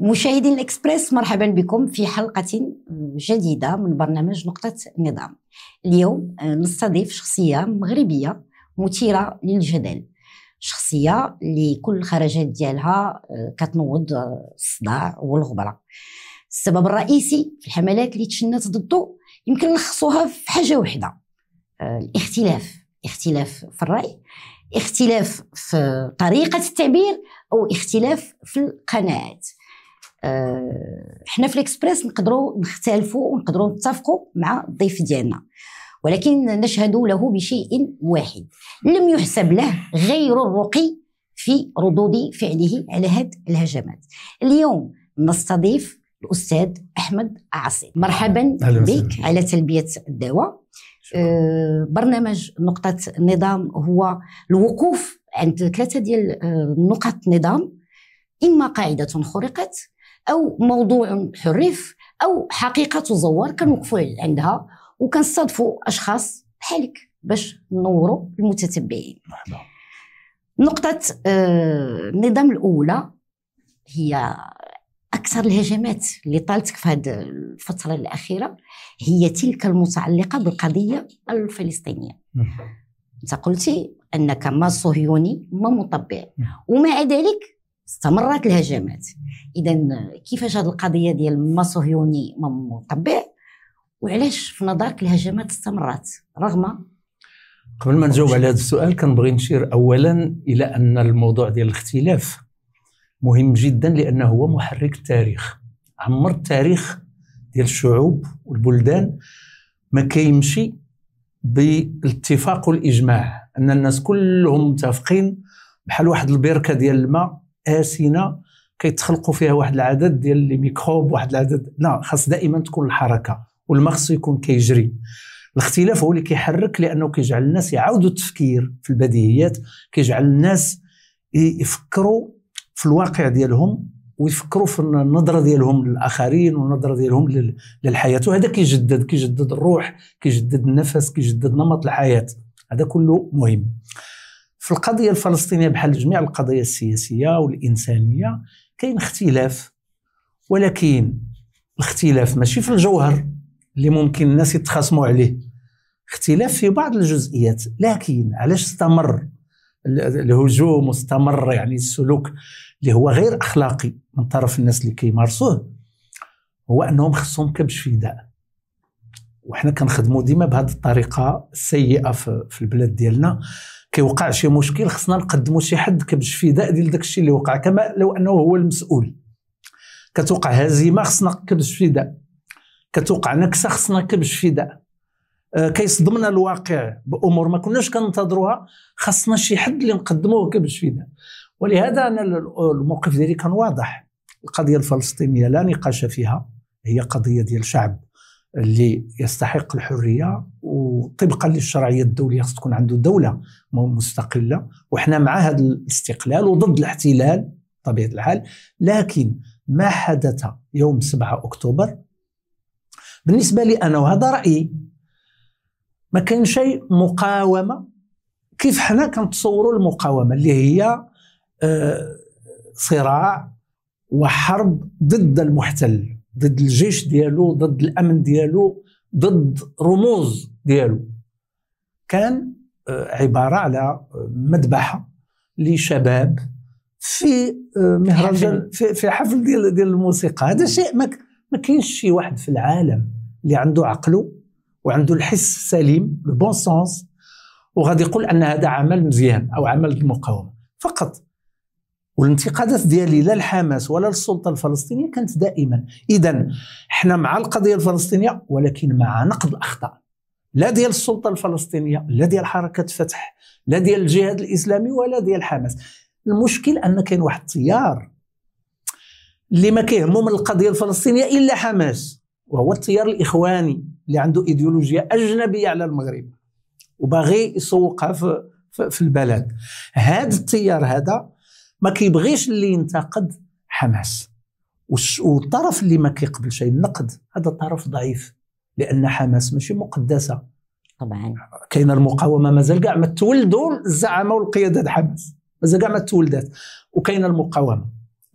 مشاهدين الاكسبريس مرحبا بكم في حلقه جديده من برنامج نقطه نظام اليوم آه، نستضيف شخصيه مغربيه مثيره للجدل شخصيه اللي كل الخرجات ديالها آه، كتنوض آه، الصداع والغبره السبب الرئيسي في الحملات اللي تشنت ضده يمكن نلخصوها في حاجه واحده الاختلاف اختلاف في الراي اختلاف في طريقه التعبير او اختلاف في القناعات آه، حنا في الاكسبريس نقدروا نختلفوا ونقدروا نتفقوا مع الضيف ديالنا ولكن نشهد له بشيء واحد لم يحسب له غير الرقي في ردود فعله على هذه الهجمات اليوم نستضيف الاستاذ احمد عاصي مرحبا بك على تلبيه الدعوه آه برنامج نقطه النظام هو الوقوف عند ثلاثه ديال آه، نقط نظام اما قاعده خرقت او موضوع حرف او حقيقه تزور كنوقفوا عندها وكنستضفوا اشخاص بحالك باش نوروا المتتبعين نقطة آه، النظام الأولى هي أكثر الهجمات اللي طالتك في هذه الفترة الأخيرة هي تلك المتعلقة بالقضية الفلسطينية أنت قلتي أنك ما صهيوني ما مطبع ومع ذلك استمرت الهجمات اذا كيفاش هذه القضيه ديال ما صهيوني ما مطبع وعلاش في نظرك الهجمات استمرت رغم قبل ما نجاوب على هذا السؤال كنبغي نشير اولا الى ان الموضوع ديال الاختلاف مهم جدا لانه هو محرك التاريخ عمر التاريخ ديال الشعوب والبلدان ما كيمشي بالاتفاق والاجماع ان الناس كلهم متفقين بحال واحد البركه ديال الماء اسنه كيتخلقوا فيها واحد العدد ديال لي ميكروب واحد العدد لا خاص دائما تكون الحركه والماء خصو يكون كيجري الاختلاف هو اللي كيحرك لانه كيجعل الناس يعاودوا التفكير في البديهيات كيجعل الناس يفكروا في الواقع ديالهم ويفكروا في النظره ديالهم للاخرين والنظره ديالهم للحياه وهذا كيجدد كيجدد الروح كيجدد النفس كيجدد نمط الحياه هذا كله مهم في القضية الفلسطينية بحال جميع القضايا السياسية والإنسانية كاين اختلاف ولكن الاختلاف ماشي في الجوهر اللي ممكن الناس يتخاصموا عليه اختلاف في بعض الجزئيات لكن علاش استمر الهجوم واستمر يعني السلوك اللي هو غير اخلاقي من طرف الناس اللي كيمارسوه هو انهم خصهم كبش فداء وحنا كنخدموا ديما بهذه الطريقه السيئه في البلاد ديالنا كيوقع شي مشكل خصنا نقدموا شي حد فداء ديال داك الشيء اللي وقع كما لو انه هو المسؤول كتوقع هزيمه خصنا فداء كتوقع نكسه خصنا كبش فداء آه، كيصدمنا الواقع بامور ما كناش كننتظروها خصنا شي حد اللي نقدموه فداء ولهذا انا الموقف ديالي كان واضح القضيه الفلسطينيه لا نقاش فيها هي قضيه ديال شعب اللي يستحق الحريه وطبقا للشرعيه الدوليه خص تكون عنده دوله مستقله وحنا مع هذا الاستقلال وضد الاحتلال بطبيعه الحال لكن ما حدث يوم 7 اكتوبر بالنسبه لي انا وهذا رايي ما كان شيء مقاومه كيف حنا كنتصوروا المقاومه اللي هي آه، صراع وحرب ضد المحتل ضد الجيش ديالو ضد الامن ديالو ضد رموز ديالو كان آه، عباره على آه، مذبحه لشباب في آه، مهرجان في, في حفل ديال ديال الموسيقى هذا شيء ما كاينش شي واحد في العالم اللي عنده عقله وعنده الحس السليم البون سونس وغادي يقول ان هذا عمل مزيان او عمل المقاومه فقط والانتقادات ديالي لا لحماس ولا للسلطه الفلسطينيه كانت دائما اذا احنا مع القضيه الفلسطينيه ولكن مع نقد الاخطاء لا ديال السلطه الفلسطينيه لا ديال حركه فتح لا ديال الجهاد الاسلامي ولا ديال حماس المشكل ان كاين واحد التيار اللي ما كيهمو من القضيه الفلسطينيه الا حماس وهو التيار الاخواني اللي عنده ايديولوجيا اجنبيه على المغرب وباغي يسوقها في في البلد هذا التيار هذا ما كيبغيش اللي ينتقد حماس والطرف اللي ما كيقبل شيء النقد هذا طرف ضعيف لان حماس ماشي مقدسه طبعا كاينه المقاومه مازال كاع ما تولدوا الزعامه والقياده حماس مازال كاع ما تولدات وكاينه المقاومه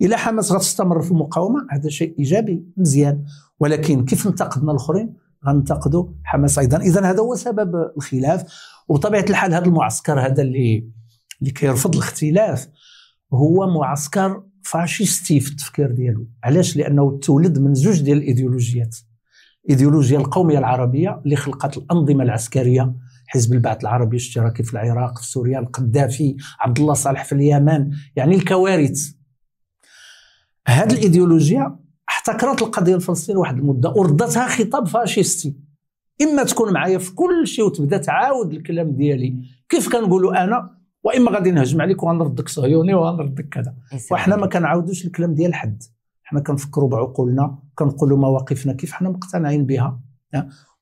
الى حماس غتستمر في المقاومه هذا شيء ايجابي مزيان ولكن كيف انتقدنا الاخرين غنتقدوا حماس ايضا اذا هذا هو سبب الخلاف وبطبيعه الحال هذا المعسكر هذا اللي اللي كيرفض الاختلاف هو معسكر فاشيستي في التفكير ديالو علاش لانه تولد من زوج ديال الايديولوجيات الايديولوجيا القوميه العربيه اللي خلقت الانظمه العسكريه حزب البعث العربي الاشتراكي في العراق في سوريا القذافي عبد الله صالح في اليمن يعني الكوارث هذه الايديولوجيا احتكرت القضيه الفلسطينيه واحد المده وردتها خطاب فاشيستي اما تكون معايا في كل شيء وتبدا تعاود الكلام ديالي كيف كنقولوا انا واما غادي نهجم عليك وغنردك صهيوني وغنردك كذا وحنا ما كنعاودوش الكلام ديال حد حنا كنفكروا بعقولنا كنقولوا مواقفنا كيف حنا مقتنعين بها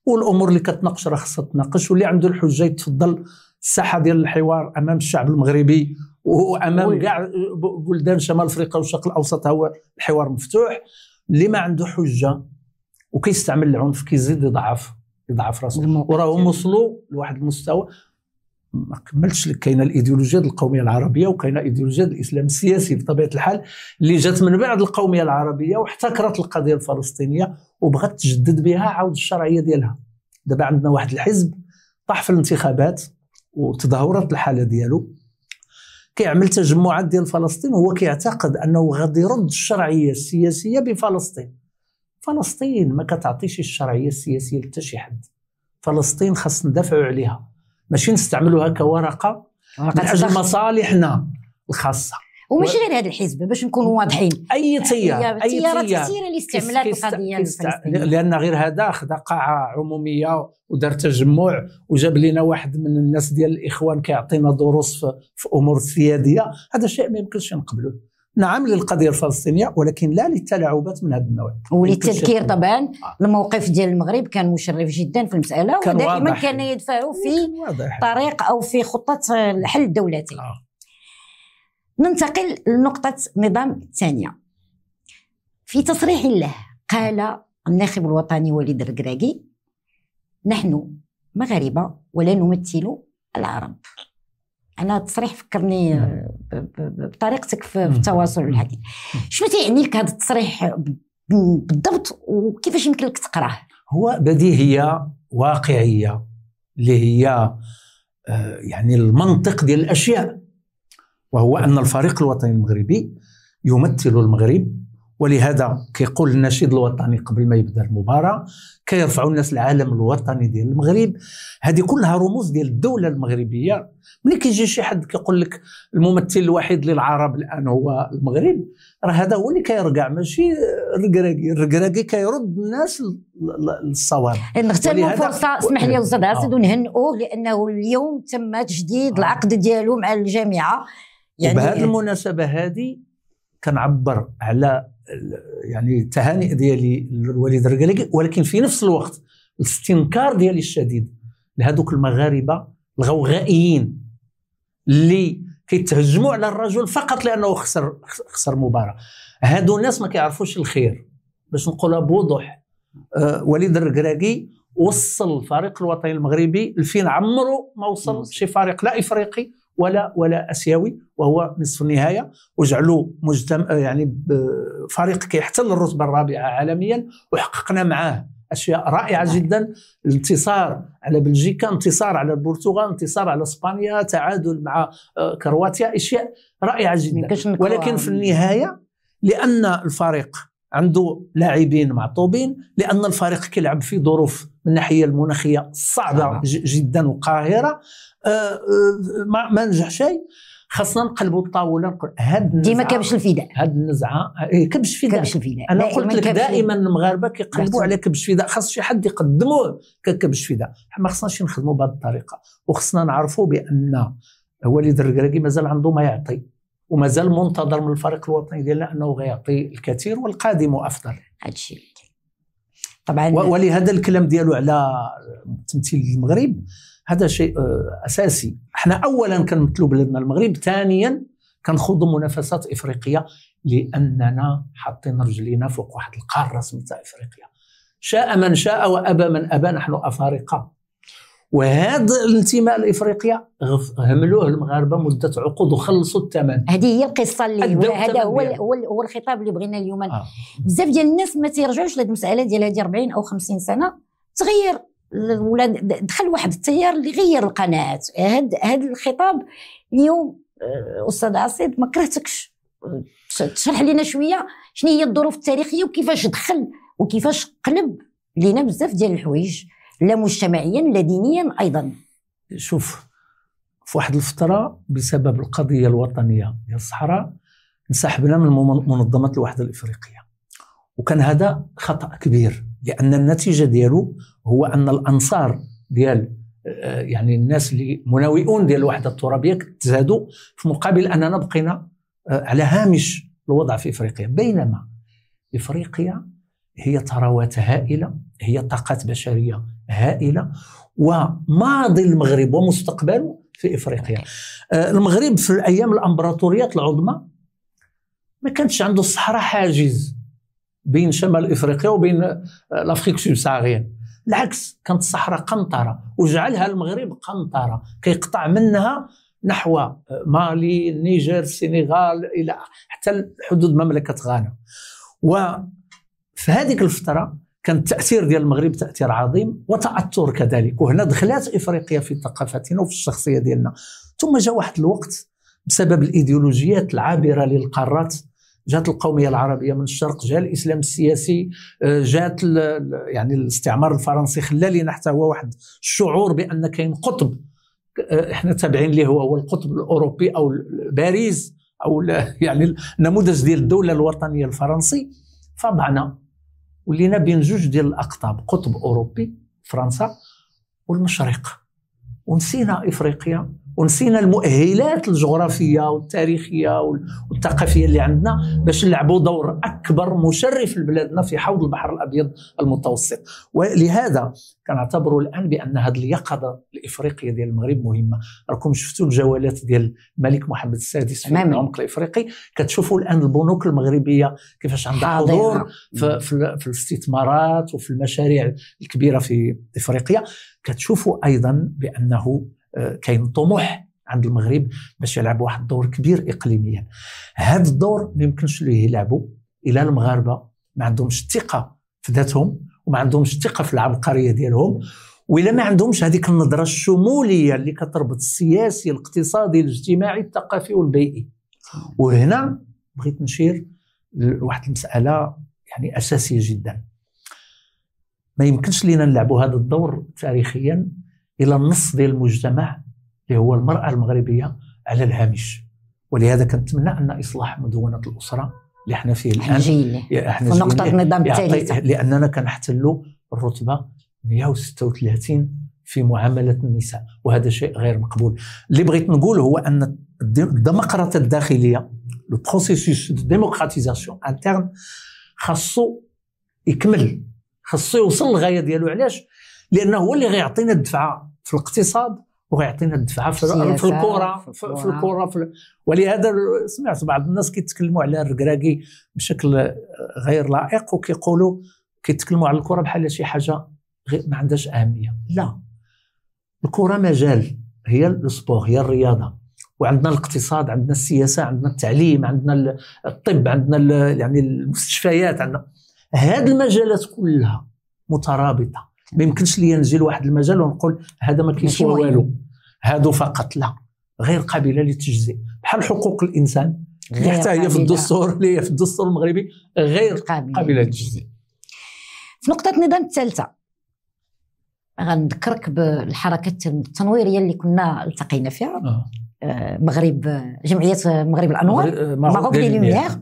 والامور اللي كتناقش راه خصها تناقش واللي عنده الحجه يتفضل الساحه ديال الحوار امام الشعب المغربي وامام كاع بلدان شمال افريقيا والشرق الاوسط هو الحوار مفتوح اللي ما عنده حجه وكيستعمل العنف كيزيد يضعف يضعف راسه وراهم وصلوا لواحد المستوى ما كملتش لك كاينه الايديولوجيا القوميه العربيه وكاينه ايديولوجيا الاسلام السياسي بطبيعه الحال اللي جات من بعد القوميه العربيه واحتكرت القضيه الفلسطينيه وبغات تجدد بها عاود الشرعيه ديالها دابا عندنا واحد الحزب طاح في الانتخابات وتدهورت الحاله ديالو كيعمل تجمعات ديال فلسطين وهو كيعتقد انه غادي يرد الشرعيه السياسيه بفلسطين فلسطين ما كتعطيش الشرعيه السياسيه لحتى شي حد فلسطين خاص ندافعوا عليها ماشي نستعملوها كورقه من اجل مصالحنا الخاصه وماشي غير هذا الحزب باش نكونوا واضحين اي تيار اي تيارات كثيره اللي استعملات القضيه الفلسطينيه لان غير هذا خدا قاعه عموميه ودار تجمع وجاب لنا واحد من الناس ديال الاخوان كيعطينا دروس في, في امور السياديه هذا شيء ما يمكنش نقبلوه نعم إيه. للقضية الفلسطينية ولكن لا للتلاعبات من هذا النوع وللتذكير طبعا آه. الموقف ديال المغرب كان مشرف جدا في المسألة كان ودائما واضح. كان يدفع في طريق أو في خطة الحل الدولتي آه. ننتقل لنقطة النظام الثانية في تصريح له قال الناخب الوطني وليد الركراكي نحن مغاربة ولا نمثل العرب انا التصريح فكرني بطريقتك في التواصل الحديث شنو تيعني لك هذا التصريح بالضبط وكيفاش يمكن لك تقراه هو بديهيه واقعيه اللي هي آه، يعني المنطق ديال الاشياء وهو ان الفريق الوطني المغربي يمثل المغرب ولهذا كيقول النشيد الوطني قبل ما يبدا المباراه كيرفعوا الناس العالم الوطني ديال المغرب هذه كلها رموز ديال الدوله المغربيه ملي كيجي شي حد كيقول لك الممثل الوحيد للعرب الان هو المغرب راه هذا هو اللي كيرجع ماشي الركراكي الركراكي كيرد الناس للصواب نغتنموا فرصه اسمح لي استاذ آه. عاصد ونهنئوه لانه اليوم تم تجديد آه. العقد ديالو مع الجامعه يعني بهذه المناسبه هذه كنعبر على يعني التهانئ ديالي للوليد الركالكي ولكن في نفس الوقت الاستنكار ديالي الشديد لهذوك المغاربه الغوغائيين اللي كيتهجموا على الرجل فقط لانه خسر خسر مباراه هادو الناس ما كيعرفوش الخير باش نقولها بوضوح أه وليد الركراكي وصل الفريق الوطني المغربي لفين عمره ما وصل شي فريق لا افريقي ولا ولا اسيوي وهو نصف النهايه وجعلوا مجتمع يعني فريق كيحتل الرتبه الرابعه عالميا وحققنا معاه اشياء رائعه نعم. جدا الانتصار على بلجيكا انتصار على البرتغال انتصار على اسبانيا تعادل مع آه، كرواتيا اشياء رائعه جدا ولكن في النهايه لان الفريق عنده لاعبين معطوبين لان الفريق كيلعب في ظروف من الناحيه المناخيه صعبه نعم. جدا وقاهره آه، آه، ما, ما نجح شيء خاصنا نقلبوا الطاوله نقول هاد ديما كبش الفداء هاد النزعه إيه، كبش الفداء كبش الفداء انا قلت لك دائما المغاربه كيقلبوا على كبش الفداء خاص شي حد يقدموه ككبش فداء ما خصناش نخدموا بهذه الطريقه وخصنا نعرفوا بان وليد الركراكي مازال عنده ما يعطي ومازال منتظر من الفريق الوطني ديالنا انه غيعطي الكثير والقادم افضل هادشي طبعا ولهذا الكلام ديالو على تمثيل المغرب هذا شيء آه، اساسي احنا اولا كنمثلوا بلادنا المغرب ثانيا كنخوضوا منافسات افريقيه لاننا حاطين رجلينا فوق واحد القاره سميتها افريقيا شاء من شاء وابى من ابى نحن افارقه وهذا الانتماء لافريقيا هملوه المغاربه مده عقود وخلصوا الثمن هذه هي القصه اللي هذا هو هو الخطاب اللي بغينا اليوم آه. بزاف ديال الناس ما تيرجعوش لهذه المساله ديال هذه 40 او 50 سنه تغير ولا دخل واحد التيار اللي غير القناعات هذا هذا الخطاب اليوم آه، استاذ عصيد ما كرهتكش آه، تشرح لنا شويه شنو هي الظروف التاريخيه وكيفاش دخل وكيفاش قلب لينا بزاف ديال الحوايج لا مجتمعيا لا دينيا ايضا شوف في واحد الفتره بسبب القضيه الوطنيه ديال الصحراء انسحبنا من منظمه الوحده الافريقيه وكان هذا خطا كبير لان النتيجه ديالو هو ان الانصار ديال آه، يعني الناس اللي مناوئون ديال الوحده الترابيه تزادوا في مقابل اننا بقينا آه، على هامش الوضع في افريقيا بينما افريقيا هي ثروات هائله هي طاقات بشريه هائله وماضي المغرب ومستقبله في افريقيا آه، المغرب في الايام الامبراطوريات العظمى ما كانش عنده الصحراء حاجز بين شمال افريقيا وبين آه، لافريك سوبساريان العكس كانت الصحراء قنطره وجعلها المغرب قنطره كيقطع منها نحو آه، مالي النيجر السنغال الى حتى حدود مملكه غانا في هذيك الفتره كان التاثير ديال المغرب تاثير عظيم وتاثر كذلك وهنا دخلت افريقيا في ثقافتنا وفي الشخصيه ديالنا ثم جاء واحد الوقت بسبب الايديولوجيات العابره للقارات جات القوميه العربيه من الشرق جاء الاسلام السياسي آه، جات يعني الاستعمار الفرنسي خلى لنا حتى هو واحد الشعور بان كاين قطب آه، احنا تابعين ليه هو القطب الاوروبي او باريس او يعني النموذج ديال الدوله الوطنيه الفرنسي فضعنا ولينا بين جوج ديال الاقطاب قطب اوروبي فرنسا والمشرق ونسينا افريقيا ونسينا المؤهلات الجغرافيه والتاريخيه والثقافيه اللي عندنا باش نلعبوا دور اكبر مشرف لبلادنا في حوض البحر الابيض المتوسط ولهذا كنعتبروا الان بان هذه اليقظه الافريقيه ديال المغرب مهمه راكم شفتوا الجولات ديال الملك محمد السادس في العمق الافريقي كتشوفوا الان البنوك المغربيه كيفاش عندها حضور في, في الاستثمارات وفي المشاريع الكبيره في افريقيا كتشوفوا ايضا بانه آه، كاين طموح عند المغرب باش يلعب واحد الدور كبير اقليميا هذا الدور ما يمكنش ليه يلعبوا الا المغاربه ما عندهمش الثقه في ذاتهم وما عندهمش الثقه في العبقريه ديالهم وإلا ما عندهمش هذيك النظره الشموليه اللي كتربط السياسي الاقتصادي الاجتماعي الثقافي والبيئي وهنا بغيت نشير لواحد المساله يعني اساسيه جدا ما يمكنش لينا نلعبوا هذا الدور تاريخيا الى النص ديال المجتمع اللي هو المراه المغربيه على الهامش ولهذا كنتمنى ان اصلاح مدونه الاسره اللي احنا فيه الان احنا في نقطه النظام الثالثه لاننا كنحتلوا الرتبه 136 في معامله النساء وهذا شيء غير مقبول اللي بغيت نقول هو ان الديمقراطيه الداخليه لو بروسيسوس دو ديموكراتيزاسيون انترن خاصو يكمل خاصو يوصل للغايه ديالو علاش لانه هو اللي غيعطينا الدفعه في الاقتصاد وغيعطينا الدفعه في, في الكره في, في, في الكره في ولهذا سمعت بعض الناس كيتكلموا على الركراكي بشكل غير لائق وكيقولوا كيتكلموا على الكره بحال شي حاجه غير ما عندهاش اهميه لا الكره مجال هي السبور هي الرياضه وعندنا الاقتصاد عندنا السياسه عندنا التعليم عندنا الطب عندنا يعني المستشفيات عندنا هذه المجالات كلها مترابطه ما يمكنش لي نجي واحد المجال ونقول هذا ما كيسوى والو هادو فقط لا غير قابله للتجزئه بحال حقوق الانسان اللي حتى هي في الدستور اللي هي في الدستور المغربي غير قابله للتجزئه في نقطه النظام الثالثه غنذكرك بالحركه التنويريه اللي كنا التقينا فيها آه. آه، مغرب جمعيه مغرب الانوار مغرب آه، لي دي. نعم.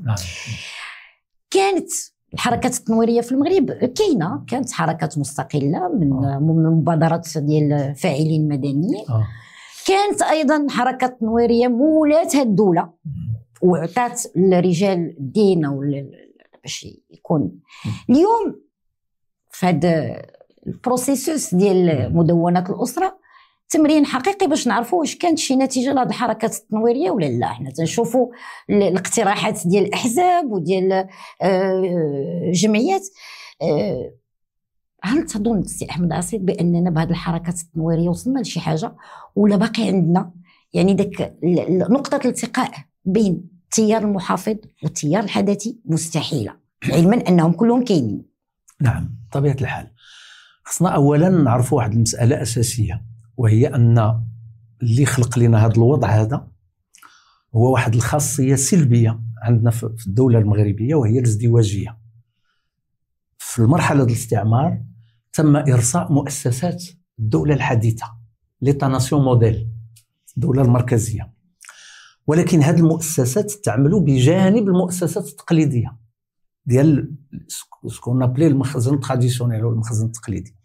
كانت الحركات التنويريه في المغرب كاينه كانت حركات مستقله من آه. مبادرات ديال فاعلين مدنيين آه. كانت ايضا حركه تنويريه مولاتها الدوله وعطات لرجال الدين او باش يكون اليوم في هذا البروسيسوس ديال مدونات الاسره تمرين حقيقي باش نعرفوا واش كانت شي نتيجه لهاد الحركات التنويريه ولا لا حنا تنشوفوا الاقتراحات ديال الاحزاب وديال الجمعيات آه، آه، هل تظن سي احمد عصيد باننا بهذه الحركات التنويريه وصلنا لشي حاجه ولا باقي عندنا يعني ديك نقطه الالتقاء بين التيار المحافظ والتيار الحداثي مستحيله علما انهم كلهم كاينين نعم طبيعه الحال خصنا اولا نعرفوا واحد المساله اساسيه وهي ان اللي خلق لنا هذا الوضع هذا هو واحد الخاصيه سلبيه عندنا في الدوله المغربيه وهي الازدواجيه في المرحله الاستعمار تم ارساء مؤسسات الدوله الحديثه ليطاناسيون موديل الدوله المركزيه ولكن هذه المؤسسات تعمل بجانب المؤسسات التقليديه ديال سكون المخزن التراديسيونيل والمخزن التقليدي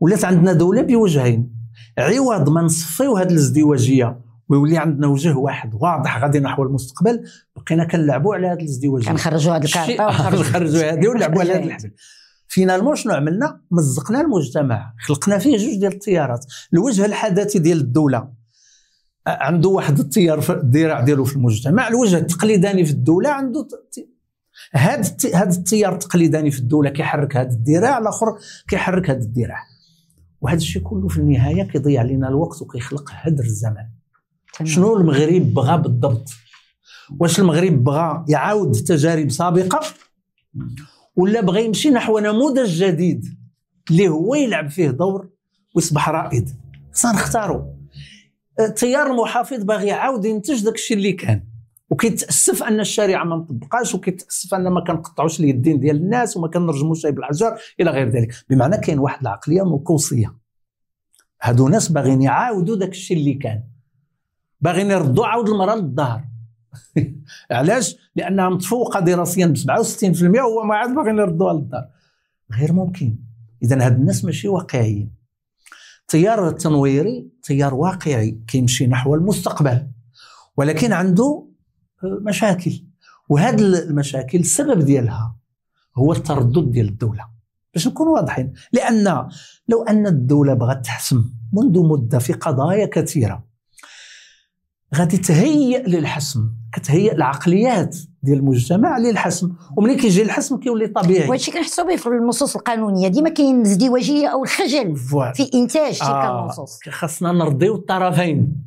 ولات عندنا دوله بوجهين عوض ما نصفيو هذه الازدواجيه ويولي عندنا وجه واحد واضح غادي نحو المستقبل بقينا كنلعبوا على هذه الازدواجيه كنخرجوا هذه الكارطه ونخرجوا هذه ونلعبوا على هذا الحزب فينالمون شنو عملنا مزقنا المجتمع خلقنا فيه جوج ديال التيارات الوجه الحداثي ديال الدوله عنده واحد التيار في الذراع ديالو في المجتمع الوجه التقليداني في الدوله عنده هذا هذا التيار التقليداني في الدوله كيحرك هذا الذراع الاخر كيحرك هذا الذراع وهذا الشيء كله في النهايه كيضيع لنا الوقت وكيخلق هدر الزمن تمام. شنو المغرب بغى بالضبط واش المغرب بغى يعاود تجارب سابقه ولا بغى يمشي نحو نموذج جديد اللي هو يلعب فيه دور ويصبح رائد خصنا نختاروا التيار أه، المحافظ باغي يعاود ينتج داك الشيء اللي كان وكيتاسف ان الشريعه ما مطبقاش وكيتاسف ان ما كنقطعوش اليدين ديال الناس وما كنرجموش بالحجر الى غير ذلك بمعنى كاين واحد العقليه نقوصيه هادو ناس باغيين يعاودوا داك الشيء اللي كان باغيين يردوا عاود المراه للظهر علاش لانها متفوقه دراسيا ب 67% وهو ما عاد باغيين يردوها للدار غير ممكن اذا هاد الناس ماشي واقعيين التيار التنويري تيار واقعي كيمشي نحو المستقبل ولكن عنده مشاكل وهذه المشاكل السبب ديالها هو التردد ديال الدوله باش نكون واضحين لان لو ان الدوله بغات تحسم منذ مده في قضايا كثيره غادي تهيئ للحسم كتهيئ العقليات ديال المجتمع للحسم وملي كيجي الحسم كيولي طبيعي وهادشي كنحسوا به في النصوص القانونيه ديما كاين الازدواجيه او الخجل في انتاج تلك آه النصوص خاصنا نرضيو الطرفين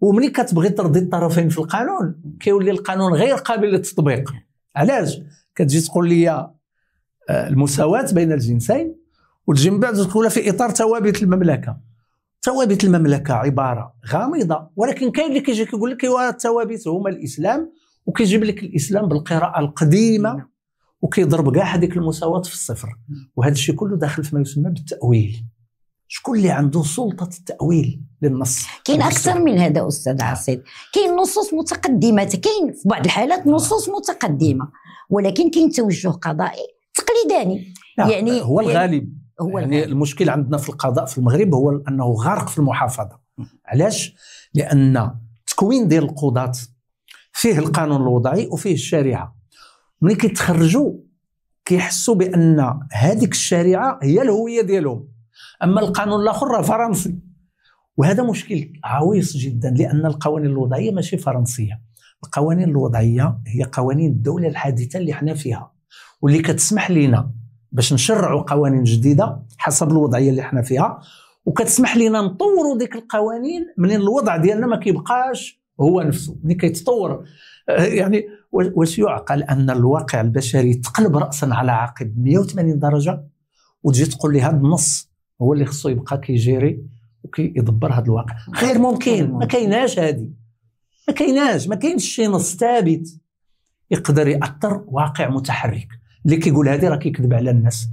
وملي كتبغي ترضي الطرفين في القانون كيولي القانون غير قابل للتطبيق علاش كتجي تقول لي آه، المساواه بين الجنسين وتجي من بعد تقولها في اطار ثوابت المملكه ثوابت المملكه عباره غامضه ولكن كاين اللي كيجي كيقول لك ايوا الثوابت هما الاسلام وكيجيب لك الاسلام بالقراءه القديمه نعم. وكيضرب كاع هذيك المساواه في الصفر نعم. وهذا الشيء كله داخل في ما يسمى بالتاويل شكون اللي عنده سلطه التاويل للنص كاين اكثر من هذا استاذ نعم. عاصد كاين نصوص متقدمه كاين في بعض الحالات نعم. نصوص متقدمه ولكن كاين توجه قضائي تقليداني نعم. يعني هو يعني الغالب هو يعني الغالب. المشكل عندنا في القضاء في المغرب هو انه غارق في المحافظه علاش لان تكوين ديال القضاة فيه القانون الوضعي وفيه الشريعه ملي كيتخرجوا كيحسوا بان هذيك الشريعه هي الهويه ديالهم اما القانون الاخر راه فرنسي وهذا مشكل عويص جدا لان القوانين الوضعيه ماشي فرنسيه القوانين الوضعيه هي قوانين الدوله الحادثه اللي حنا فيها واللي كتسمح لنا باش نشرعوا قوانين جديده حسب الوضعيه اللي حنا فيها وكتسمح لنا نطوروا ديك القوانين منين الوضع ديالنا ما كيبقاش هو نفسه ملي كيتطور آه، يعني واش يعقل ان الواقع البشري تقلب راسا على عقب 180 درجه وتجي تقول لي هذا النص هو اللي خصو يبقى كيجيري وكيدبر هذا الواقع آه، غير ممكن ما كايناش هذه ما كايناش ما كاينش شي نص ثابت يقدر ياثر واقع متحرك اللي كيقول هذه راه كيكذب على الناس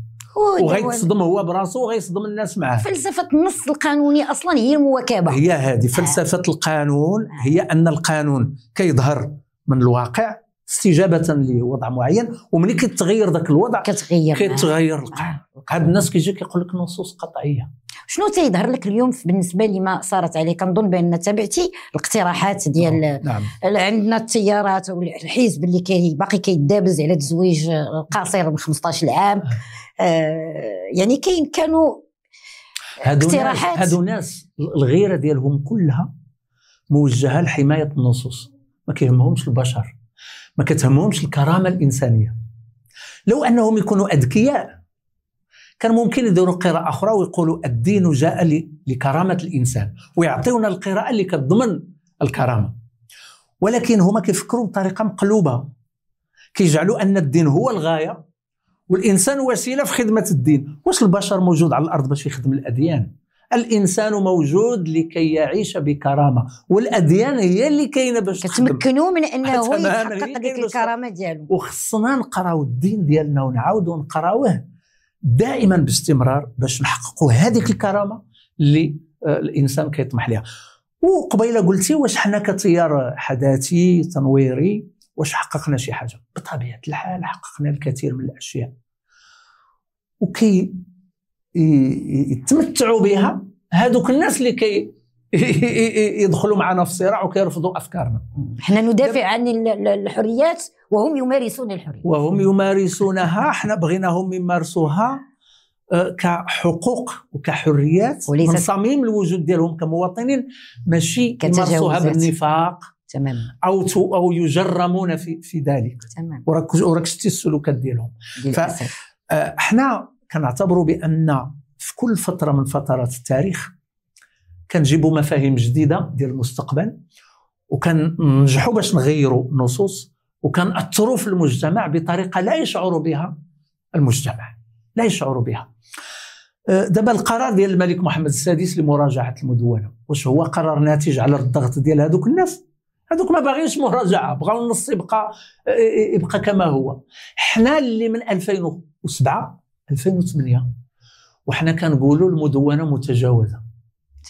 وغيتصدم هو براسو وغيصدم الناس معاه فلسفه النص القانوني اصلا هي المواكبه هي هذه آه. فلسفه القانون آه. هي ان القانون كيظهر من الواقع استجابه لوضع معين وملي كيتغير ذاك الوضع كتغير كيتغير القاع آه. هاد الناس كيجي كيقول لك نصوص قطعيه شنو تيظهر لك اليوم بالنسبه لما صارت عليك كنظن بان تابعتي الاقتراحات ديال نعم. نعم. عندنا التيارات والحزب اللي كي باقي كيدابز على تزويج قاصر من 15 عام آه. آه يعني كاين كانوا اقتراحات هادو ناس الغيره ديالهم كلها موجهه لحمايه النصوص ما كيهمهمش البشر ما كتهمهمش الكرامه الانسانيه لو انهم يكونوا اذكياء كان ممكن يديروا قراءه اخرى ويقولوا الدين جاء لكرامه الانسان ويعطيونا القراءه اللي كتضمن الكرامه ولكن هما كيفكروا بطريقه مقلوبه كيجعلوا ان الدين هو الغايه والانسان وسيله في خدمه الدين واش البشر موجود على الارض باش يخدم الاديان الانسان موجود لكي يعيش بكرامه والاديان هي اللي كاينه باش تمكنوا من انه هو يحقق ديك الكرامه ديالو وخصنا نقراو الدين ديالنا ونعاودوا نقراوه دائما باستمرار باش نحققوا هذيك الكرامه اللي آه، الانسان كيطمح لها وقبيله قلتي واش حنا كتيار حداثي تنويري واش حققنا شي حاجه بطبيعه الحال حققنا الكثير من الاشياء وكي يتمتعوا بها هذوك الناس اللي كي يدخلوا معنا في الصراع وكيرفضوا افكارنا احنا ندافع عن الحريات وهم يمارسون الحريه وهم يمارسونها احنا بغيناهم يمارسوها آه، كحقوق وكحريات وليست من صميم الوجود ديالهم كمواطنين ماشي يمارسوها بالنفاق تمام او او يجرمون في في ذلك تمام وراك شتي السلوكات ديالهم فاحنا كنعتبروا بان في كل فتره من فترات التاريخ كنجيبوا مفاهيم جديده ديال المستقبل وكننجحوا باش نغيروا النصوص وكنأثروا في المجتمع بطريقه لا يشعر بها المجتمع لا يشعر بها أه، دابا القرار ديال الملك محمد السادس لمراجعه المدونه واش هو قرار ناتج على الضغط ديال هذوك الناس هذوك ما باغيينش مراجعه بغاو النص يبقى أه، يبقى كما هو حنا اللي من 2007 2008 وحنا كنقولوا المدونه متجاوزه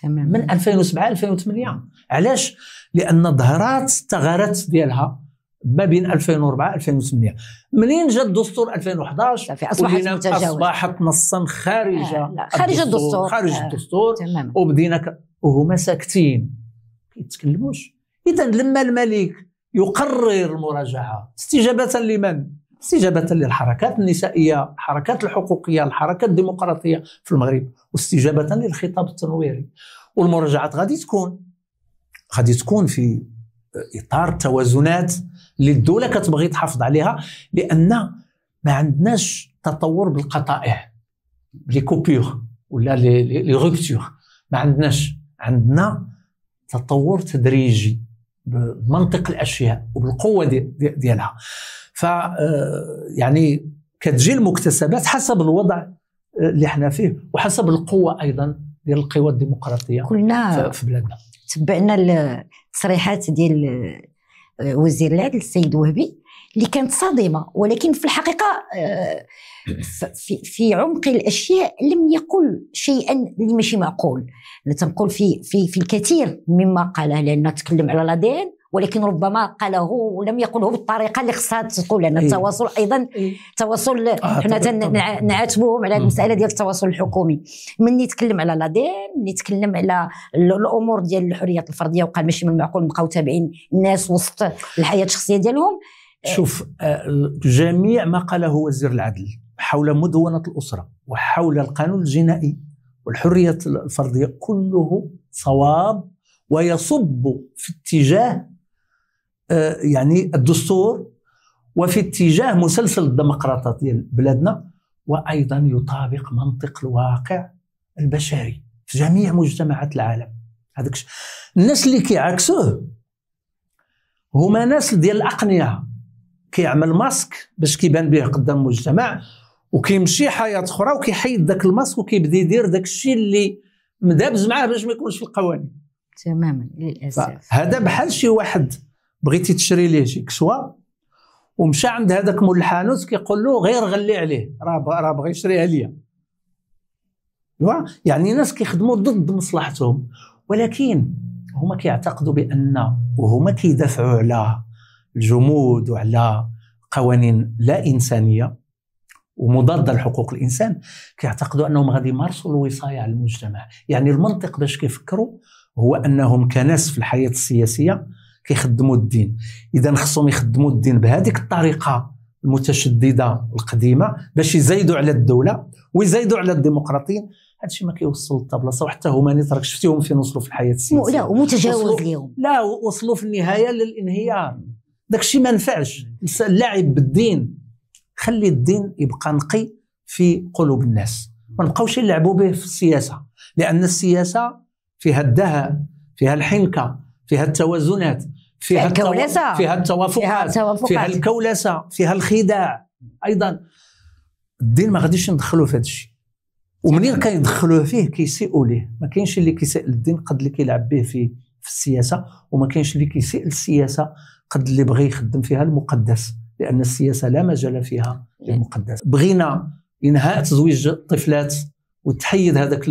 تمام من 2007 2008 علاش لان ظهرات الثغرات ديالها ما بين 2004 2008 منين جا الدستور 2011 اصبحت متجاوزه اصبحت نصا خارج خارج الدستور, خارج آه، الدستور تماما وبدينا وهما ساكتين ما يتكلموش اذا لما الملك يقرر المراجعه استجابه لمن؟ استجابة للحركات النسائية الحركات الحقوقية الحركات الديمقراطية في المغرب واستجابة للخطاب التنويري والمراجعات غادي تكون غادي تكون في إطار توازنات اللي الدولة كتبغي تحافظ عليها لأن ما عندناش تطور بالقطائع لي كوبيغ ولا لي غوبتيغ ما عندناش عندنا تطور تدريجي بمنطق الاشياء وبالقوه ديالها ف آه، يعني كتجي المكتسبات حسب الوضع آه، اللي حنا فيه وحسب القوه ايضا ديال القوى الديمقراطيه كلنا في بلادنا تبعنا التصريحات ديال آه، وزير العدل السيد وهبي اللي كانت صادمه ولكن في الحقيقه في, في عمق الاشياء لم يقل شيئا اللي ماشي معقول تنقول في في في الكثير مما قاله لان تكلم على لادين ولكن ربما قاله ولم يقله بالطريقه اللي خصها تقول لان إيه. التواصل ايضا إيه. تواصل آه، حنا نعاتبوهم على المساله ديال التواصل الحكومي ملي يتكلم على لادي ملي يتكلم على الامور ديال الحريات الفرديه وقال ماشي من المعقول نبقاو تابعين الناس وسط الحياه الشخصيه ديالهم آه، شوف آه، جميع ما قاله وزير العدل حول مدونه الاسره وحول القانون الجنائي والحريه الفرديه كله صواب ويصب في اتجاه آه، يعني الدستور وفي اتجاه مسلسل الديمقراطية ديال بلادنا وأيضا يطابق منطق الواقع البشري في جميع مجتمعات العالم هذاك الناس اللي كيعاكسوه هما ناس ديال الأقنية كيعمل ماسك باش كيبان به قدام المجتمع وكيمشي حياة أخرى وكيحيد ذاك الماسك وكيبدا يدير ذاك الشيء اللي مدابز معاه باش ما يكونش في القوانين تماما للأسف هذا بحال شي واحد بغيتي تشري ليه شي كسوه ومشى عند هذاك مول الحانوت كيقول له غير غلي عليه راه راه بغى يشريها ليا يعني ناس كيخدموا ضد مصلحتهم ولكن هما كيعتقدوا بان وهما كيدافعوا على الجمود وعلى قوانين لا انسانيه ومضاده لحقوق الانسان كيعتقدوا انهم غادي يمارسوا الوصايه على المجتمع يعني المنطق باش كيفكروا هو انهم كناس في الحياه السياسيه كيخدموا الدين اذا خصهم يخدموا الدين بهذيك الطريقه المتشدده القديمه باش يزايدوا على الدوله ويزايدوا على الديمقراطيين هادشي ما كيوصل حتى بلاصه وحتى هما نيت راك شفتيهم فين وصلوا في الحياه السياسيه لا ومتجاوز اليوم لا وصلوا في النهايه للانهيار داكشي ما نفعش اللاعب بالدين خلي الدين يبقى نقي في قلوب الناس ما نبقاوش نلعبوا به في السياسه لان السياسه فيها الدهاء فيها الحنكه فيها التوازنات فيها الكولسة فيها التوافقات فيها الكولسة فيها الخداع أيضا الدين ما غاديش ندخلو في هذا الشيء ومنين كيدخلوه فيه كيسيئوا ليه ما كاينش اللي كيسيء الدين قد اللي كيلعب به في في السياسه وما كاينش اللي كيسيء للسياسه قد اللي بغى يخدم فيها المقدس لان السياسه لا مجال فيها إيه. للمقدس بغينا انهاء تزويج الطفلات وتحيد هذاك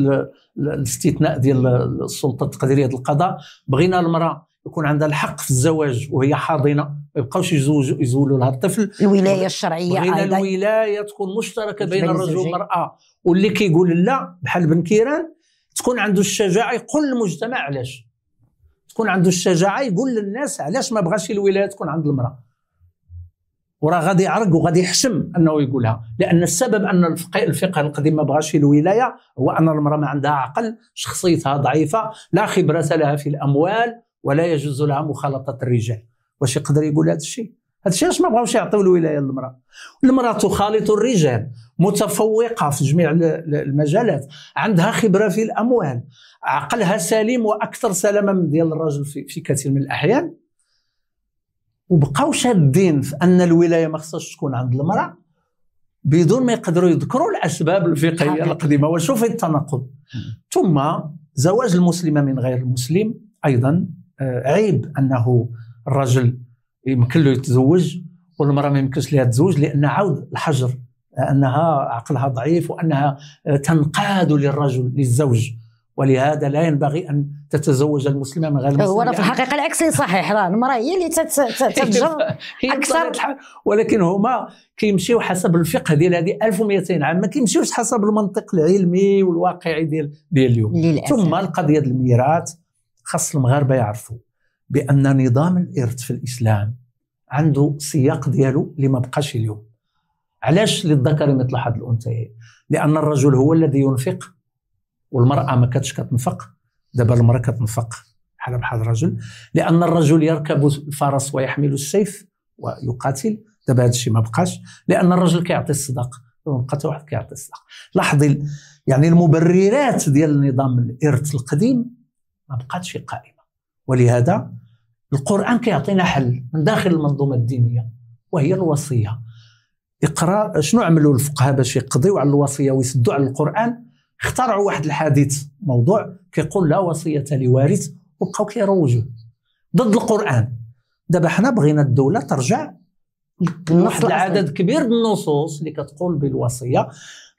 الاستثناء ديال السلطه التقديريه ديال القضاء بغينا المراه يكون عندها الحق في الزواج وهي حاضنه ما يبقاوش يزوجوا يزولوا لها الطفل الولايه الشرعيه بغينا أيضا. الولايه تكون مشتركه بين الرجل والمراه واللي كيقول لا بحال بن كيران تكون عنده الشجاعه يقول للمجتمع علاش تكون عنده الشجاعه يقول للناس علاش ما بغاش الولايه تكون عند المراه وراه غادي يعرق وغادي يحشم انه يقولها لان السبب ان الفقه القديم ما بغاش الولايه هو ان المراه ما عندها عقل شخصيتها ضعيفه لا خبره لها في الاموال ولا يجوز لها مخالطه الرجال واش يقدر يقول هذا الشيء هذا الشيء ما بغاوش يعطيو الولايه للمراه المراه تخالط الرجال متفوقه في جميع المجالات عندها خبره في الاموال عقلها سليم واكثر سلامه من ديال الرجل في كثير من الاحيان وبقاو شادين في ان الولايه ما خصهاش تكون عند المراه بدون ما يقدروا يذكروا الاسباب الفقهيه القديمه وشوف التناقض ثم زواج المسلمه من غير المسلم ايضا آه، عيب انه الرجل يمكن له يتزوج والمراه ما يمكنش لها تزوج لان عود الحجر آه، انها عقلها ضعيف وانها آه، تنقاد للرجل للزوج ولهذا لا ينبغي ان تتزوج المسلمه من غير المسلمه هو في الحقيقه العكس صحيح راه المراه هي اللي تتجر اكثر ولكن هما كيمشيو حسب الفقه ديال هذه 1200 عام ما كيمشيوش حسب المنطق العلمي والواقعي ديال ديال اليوم للأسف. ثم القضيه ديال الميراث خاص المغاربه يعرفوا بان نظام الارث في الاسلام عنده سياق ديالو اللي ما بقاش اليوم علاش للذكر مثل حظ الانثيين لان الرجل هو الذي ينفق والمراه ما كانتش كتنفق دابا المراه كتنفق بحال بحال الرجل لان الرجل يركب الفرس ويحمل السيف ويقاتل دابا هذا الشيء ما بقاش لان الرجل كيعطي الصداق بقى حتى واحد كيعطي الصداق لاحظي يعني المبررات ديال النظام الارث القديم ما بقاتش قائمه ولهذا القران كيعطينا حل من داخل المنظومه الدينيه وهي الوصيه اقرا شنو عملوا الفقهاء باش يقضيوا على الوصيه ويسدوا على القران اخترعوا واحد الحديث موضوع كيقول لا وصيه لوارث وبقاو كيروجوه ضد القران دابا حنا بغينا الدوله ترجع لواحد العدد كبير من النصوص اللي كتقول بالوصيه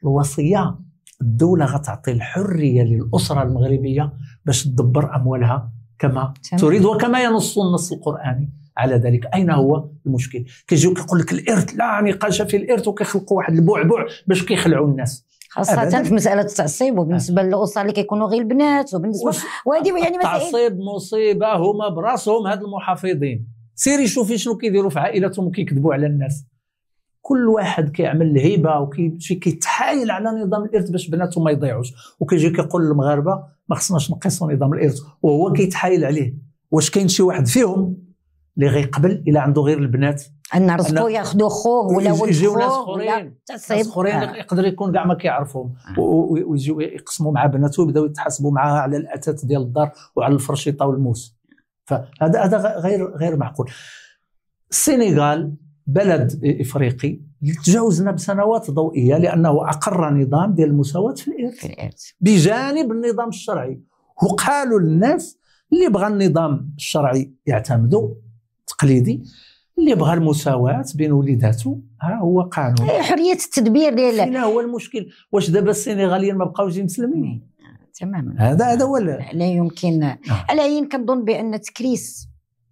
الوصيه الدوله غتعطي الحريه للاسره المغربيه باش تدبر اموالها كما جميل. تريد وكما ينص النص القراني على ذلك اين هو المشكل كيجيو كيقول لك الارث لا نقاش في الارث وكيخلقوا واحد البعبع باش كيخلعوا الناس خاصه أبداً. في مساله التعصيب وبالنسبه أه. للاسر اللي كيكونوا غير البنات وبالنسبه وش... وهذه آه، يعني التعصيب مصيبه هما براسهم هاد المحافظين سيري شوفي شنو كيديروا في عائلتهم وكيكذبوا على الناس كل واحد كيعمل الهيبه وكيمشي كيتحايل على نظام الارث باش بناته ما يضيعوش وكيجي كيقول للمغاربه ما خصناش نقيسوا نظام الارث وهو كيتحايل عليه واش كاين شي واحد فيهم اللي غيقبل الا عنده غير البنات ان رزقو ياخذوا خوه ولا يجيو ناس اخرين ناس اخرين يقدر يكون كاع ما كيعرفهم آه. ويجيو يقسموا مع بناته ويبداو يتحاسبوا معاها على الاثاث ديال الدار وعلى الفرشيطه والموس فهذا هذا غير غير معقول السنغال بلد افريقي تجاوزنا بسنوات ضوئيه لانه اقر نظام ديال المساواه في الارث بجانب النظام الشرعي وقالوا للناس اللي بغى النظام الشرعي يعتمدوا تقليدي اللي بغى المساواه بين وليداتو ها هو قانون إيه، حريه التدبير ديال فينا هو المشكل واش دابا السنغاليين ما بقاوش مسلمين تماما هذا هذا هو لا يمكن آه. عين كنظن بان تكريس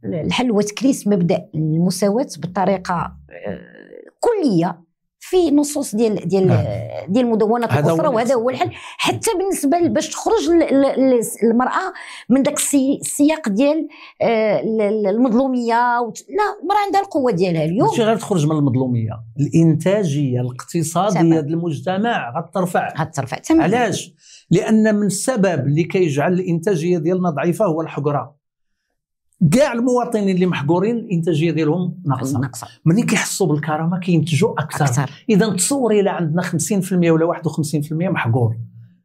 الحل هو تكريس مبدا المساواه بطريقه آه، كليه في نصوص ديال ديال نعم. ديال مدونه الاسره وهذا هو الحل حتى بالنسبه باش تخرج المراه من ذاك السياق ديال آه، المظلوميه لا المراه عندها القوه ديالها اليوم ماشي غير تخرج من المظلوميه الانتاجيه الاقتصاديه ديال المجتمع غترفع غترفع علاش لان من السبب اللي كيجعل الانتاجيه ديالنا ضعيفه هو الحقره كاع المواطنين اللي محقورين الانتاجيه ديالهم ناقصه ناقصه ملي كيحسوا بالكرامه كينتجوا اكثر, أكثر. اذا تصوري الى عندنا 50% ولا 51% محقور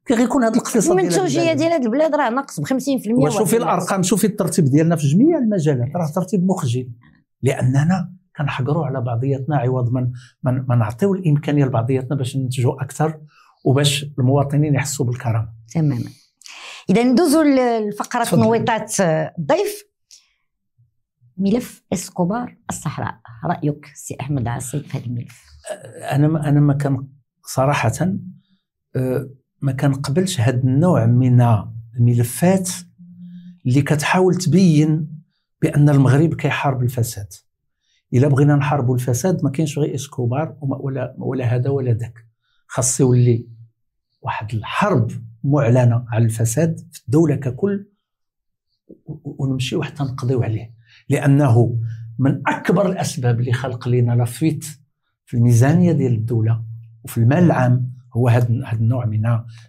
كيكون هذا الاقتصاد المنتوجيه ديال هذه البلاد راه ناقص ب 50% وشوفي الارقام شوفي الترتيب ديالنا في جميع المجالات راه ترتيب مخجل لاننا كنحقروا على بعضياتنا عوض من من, من نعطيو الامكانيه لبعضياتنا باش ننتجوا اكثر وباش المواطنين يحسوا بالكرامه تماما اذا ندوزوا لفقره نويطات الضيف ملف اسكوبار الصحراء رايك سي احمد عسيد في هذا الملف انا ما انا ما كان صراحه أه، ما قبلش هذا النوع من الملفات اللي كتحاول تبين بان المغرب كيحارب الفساد الا بغينا نحاربوا الفساد ما كاينش غير اسكوبار ولا ولا هذا ولا ذاك خاص يولي واحد الحرب معلنه على الفساد في الدوله ككل ونمشيو حتى نقضيو عليه لانه من اكبر الاسباب اللي خلق لنا لافيت في الميزانيه ديال الدوله وفي المال العام هو هذا النوع من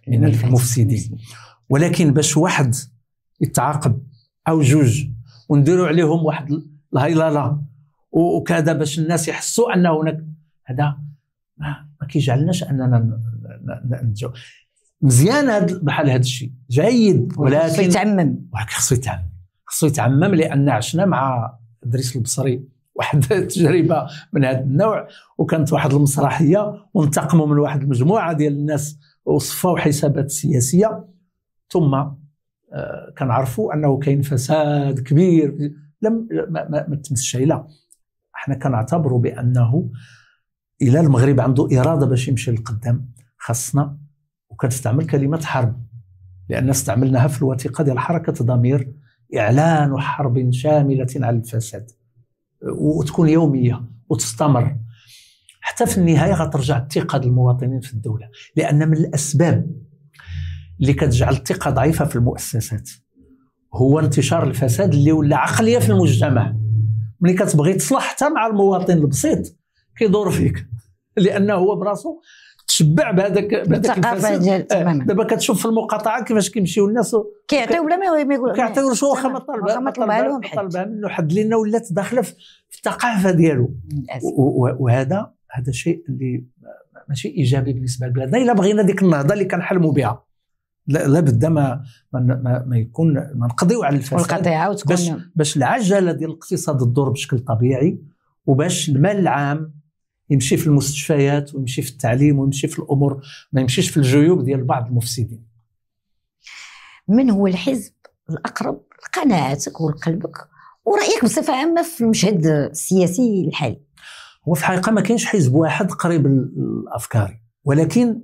من المفسدين ولكن باش واحد يتعاقب او جوج ونديروا عليهم واحد الهيلاله وكذا باش الناس يحسوا ان هناك هذا ما كيجعلناش اننا ننجو مزيان بحال هذا الشيء جيد ولكن خصو يتعمم ولكن خصو يتعمم خصو يتعمم لان عشنا مع ادريس البصري واحد التجربه من هذا النوع وكانت واحد المسرحيه وانتقموا من واحد المجموعه ديال الناس وصفوا حسابات سياسيه ثم آه، كنعرفوا انه كاين فساد كبير لم ما, ما, ما تمسش لا احنا كنعتبروا بانه الى المغرب عنده اراده باش يمشي للقدام خاصنا وكنستعمل كلمه حرب لان استعملناها في الوثيقه ديال حركه ضمير اعلان حرب شامله على الفساد وتكون يوميه وتستمر حتى في النهايه غترجع الثقه المواطنين في الدوله لان من الاسباب اللي كتجعل الثقه ضعيفه في المؤسسات هو انتشار الفساد اللي ولا عقليه في المجتمع ملي كتبغي تصلح حتى مع المواطن البسيط كيدور فيك لانه هو براسو تشبع بهذاك بهذاك الثقافه ديال آه، تماما دابا كتشوف في المقاطعه كيفاش كيمشيو الناس كيعطيو بلا ما يقولوا كيعطيو شو واخا ما طالبها ما طالبها لهم حد منه حد لان ولات داخله في الثقافه ديالو وهذا هذا شيء اللي ماشي ايجابي بالنسبه لبلادنا الا بغينا ديك النهضه اللي كنحلموا بها لابد ما ما, ما يكون ما نقضيو على الفساد وتكون باش باش العجله ديال الاقتصاد تدور بشكل طبيعي وباش المال العام يمشي في المستشفيات ويمشي في التعليم ويمشي في الامور ما يمشيش في الجيوب ديال بعض المفسدين من هو الحزب الاقرب لقناعاتك ولقلبك ورايك بصفه عامه في المشهد السياسي الحالي هو في الحقيقه ما كاينش حزب واحد قريب الافكار ولكن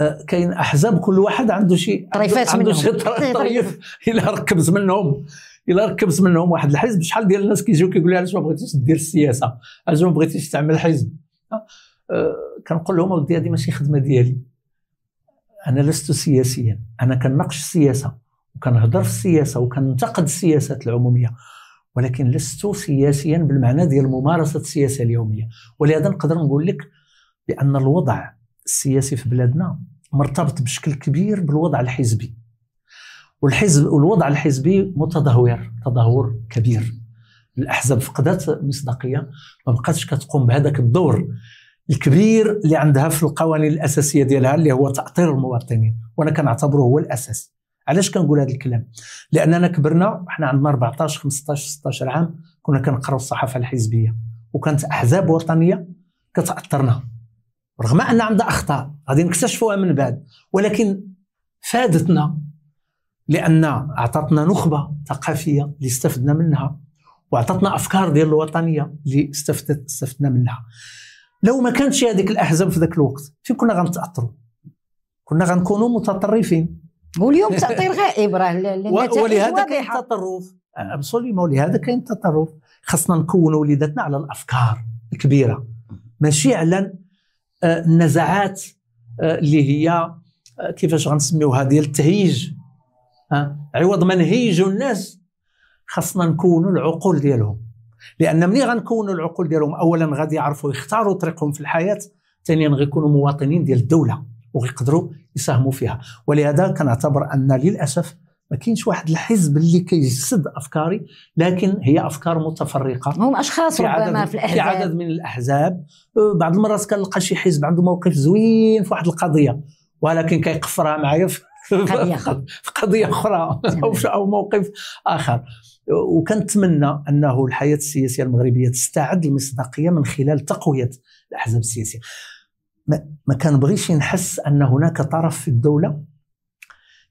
آه، كاين احزاب كل واحد عنده شي طريفات عنده منهم. شي طريف الا ركبت منهم الا ركبت منهم واحد الحزب شحال ديال الناس كيجيو كيقول لي علاش ما بغيتيش دير السياسه علاش ما بغيتيش تعمل حزب أه, آه، كنقول لهم اودي هذه ماشي خدمه ديالي انا لست سياسيا انا كنناقش السياسه وكنهضر في السياسه وكننتقد السياسات العموميه ولكن لست سياسيا بالمعنى ديال ممارسه السياسه اليوميه ولهذا نقدر نقول لك بان الوضع السياسي في بلادنا مرتبط بشكل كبير بالوضع الحزبي والحزب والوضع الحزبي متدهور تدهور كبير الاحزاب فقدت مصداقيه ما بقاتش كتقوم بهذاك الدور الكبير اللي عندها في القوانين الاساسيه ديالها اللي هو تاطير المواطنين وانا كنعتبره هو الاساس علاش كنقول هذا الكلام لاننا كبرنا وحنا عندنا 14 15 16 عام كنا كنقراو الصحافه الحزبيه وكانت احزاب وطنيه كتاثرنا رغم ان عندها اخطاء غادي نكتشفوها من بعد ولكن فادتنا لان اعطتنا نخبه ثقافيه اللي استفدنا منها واعطتنا افكار ديال الوطنيه اللي استفدت استفدنا منها لو ما كانتش هذيك الاحزاب في ذاك الوقت فين كنا غنتاثروا كنا غنكونوا متطرفين واليوم تاثير غائب راه ولهذا كاين التطرف ابسوليمون ولهذا كاين التطرف خاصنا نكونوا وليداتنا على الافكار الكبيره ماشي على آه، النزعات آه، اللي هي آه، كيفاش غنسميوها ديال التهيج عوض ما نهيجوا الناس خاصنا نكونوا العقول ديالهم لان ملي غنكونوا العقول ديالهم اولا غادي يعرفوا يختاروا طريقهم في الحياه ثانيا غيكونوا مواطنين ديال الدوله وغيقدروا يساهموا فيها ولهذا كنعتبر ان للاسف ما كاينش واحد الحزب اللي كيجسد افكاري لكن هي افكار متفرقه هم اشخاص ربما في الاحزاب في عدد من الاحزاب أه، بعض المرات كنلقى شي حزب عنده موقف زوين في واحد القضيه ولكن كيقفرها معايا في في قضيه اخرى نعم. او موقف اخر وكنتمنى انه الحياه السياسيه المغربيه تستعد المصداقيه من خلال تقويه الاحزاب السياسيه ما كنبغيش نحس ان هناك طرف في الدوله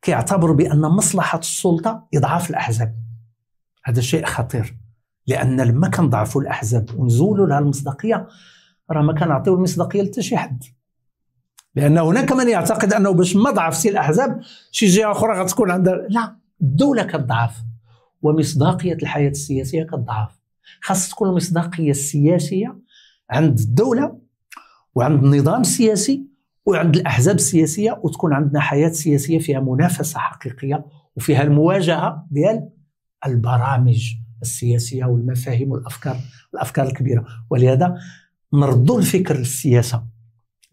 كيعتبر بان مصلحه السلطه اضعاف الاحزاب هذا شيء خطير لان لما كنضعفوا الاحزاب ونزولوا لها المصداقيه راه ما كنعطيو المصداقيه لحتى شي حد لان هناك من يعتقد انه باش ما ضعفتي الاحزاب شي جهه اخرى غتكون عندها لا الدوله كتضعف ومصداقيه الحياه السياسيه كتضعف خاص تكون المصداقيه السياسيه عند الدوله وعند النظام السياسي وعند الاحزاب السياسيه وتكون عندنا حياه سياسيه فيها منافسه حقيقيه وفيها المواجهه ديال البرامج السياسيه والمفاهيم والافكار الافكار الكبيره ولهذا نردوا الفكر للسياسه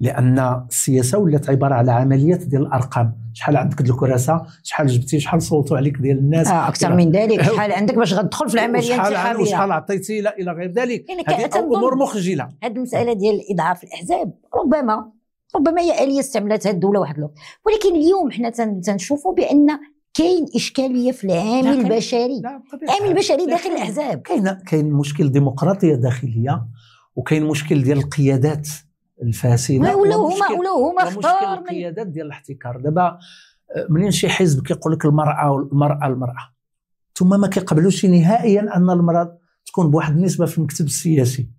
لان السياسه ولات عباره على عمليات ديال الارقام شحال عندك ديال الكراسه شحال جبتي شحال صوتوا عليك ديال الناس اه اكثر من ذلك شحال عندك باش غتدخل في العمليه الانتخابيه وشحال عطيتي الى الى غير ذلك يعني هذه امور مخجله هذه المساله ديال اضعاف الاحزاب ربما ربما هي اليه استعملتها الدوله واحد الوقت ولكن اليوم حنا تنشوفوا بان كاين اشكاليه في العامل البشري العامل البشري داخل الاحزاب كاين كاين مشكل ديمقراطيه داخليه وكاين مشكل ديال القيادات الفاسده ولو هما ولو هما اختار من القيادات ديال الاحتكار دابا آه، منين شي حزب كيقول لك المراه المراه المراه ثم ما كيقبلوش نهائيا ان المراه تكون بواحد النسبه في المكتب السياسي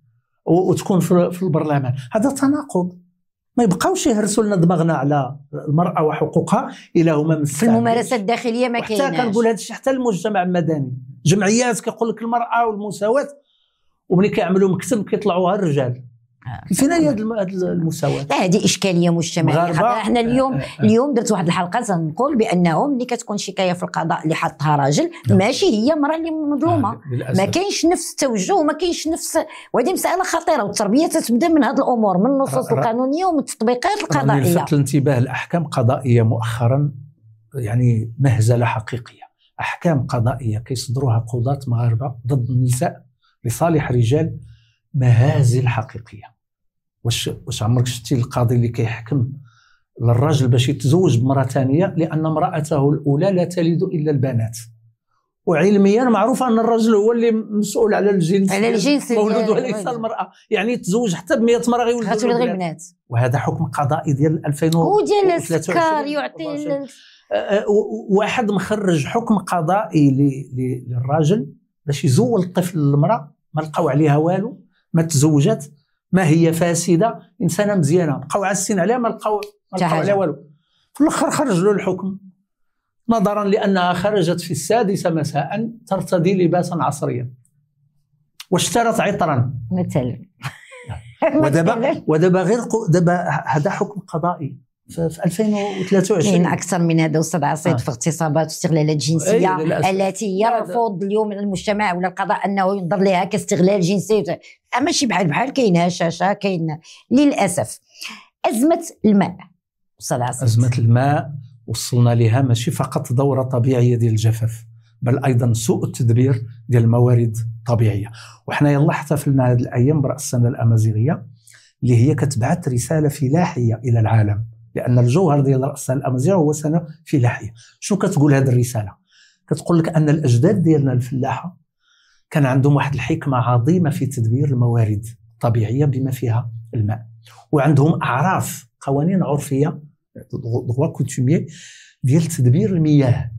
وتكون في البرلمان هذا تناقض ما يبقاوش يهرسوا لنا دماغنا على المراه وحقوقها الا هما في الممارسه الداخليه ما كاينش حتى كنقول هذا الشيء حتى المجتمع المدني جمعيات كيقول لك المراه والمساواه وملي كيعملوا مكتب كيطلعوها الرجال فين هي المساواه؟ لا هذه اشكاليه مجتمعيه احنا اليوم آه، آه. اليوم درت واحد الحلقه تنقول بانه ملي كتكون شكايه في القضاء اللي حطها راجل نعم. ماشي هي المراه اللي مظلومه آه، ما كاينش نفس التوجه وما كاينش نفس وهذه مساله خطيره والتربيه تتبدا من هذه الامور من النصوص القانونيه ومن التطبيقات القضائيه لفت الانتباه لاحكام قضائيه مؤخرا يعني مهزله حقيقيه احكام قضائيه كيصدروها قضاه مغاربه ضد النساء لصالح رجال مهازل حقيقيه واش واش عمرك شفتي القاضي اللي كيحكم للراجل باش يتزوج بمراه ثانيه لان امراته الاولى لا تلد الا البنات وعلميا معروف ان الرجل هو اللي مسؤول على الجنس على الجنس مولود وليس المراه يعني يتزوج حتى ب 100 مره غيولد غير البنات وهذا حكم قضائي ديال 2000 وديال السكر يعطي أه، أه، واحد مخرج حكم قضائي للراجل باش يزول الطفل للمراه ما لقاو عليها والو ما تزوجات ما هي فاسده انسانه مزيانه بقاو عاسين عليها ما لقاو على والو في الاخر خرج له الحكم نظرا لانها خرجت في السادسه مساء ترتدي لباسا عصريا واشترت عطرا مثلا ودابا ودابا غير دابا هذا حكم قضائي في 2023 كاين إيه، اكثر من هذا استاذ عصيد آه. في اغتصابات واستغلالات جنسيه إيه، التي يرفض اليوم المجتمع ولا القضاء انه ينظر لها كاستغلال جنسي آه، ماشي بحال بحال كاين هشاشه كاين للاسف ازمه الماء استاذ عصيد ازمه الماء وصلنا لها ماشي فقط دوره طبيعيه ديال الجفاف بل ايضا سوء التدبير ديال الموارد الطبيعيه وحنا يلا احتفلنا هذه الايام براس السنه الامازيغيه اللي هي كتبعث رساله فلاحيه الى العالم لان الجوهر ديال راس الامازيغ هو سنه فلاحيه شنو كتقول هذه الرساله كتقول لك ان الاجداد ديالنا الفلاحه كان عندهم واحد الحكمه عظيمه في تدبير الموارد الطبيعيه بما فيها الماء وعندهم اعراف قوانين عرفيه دغوا كوتومي ديال تدبير المياه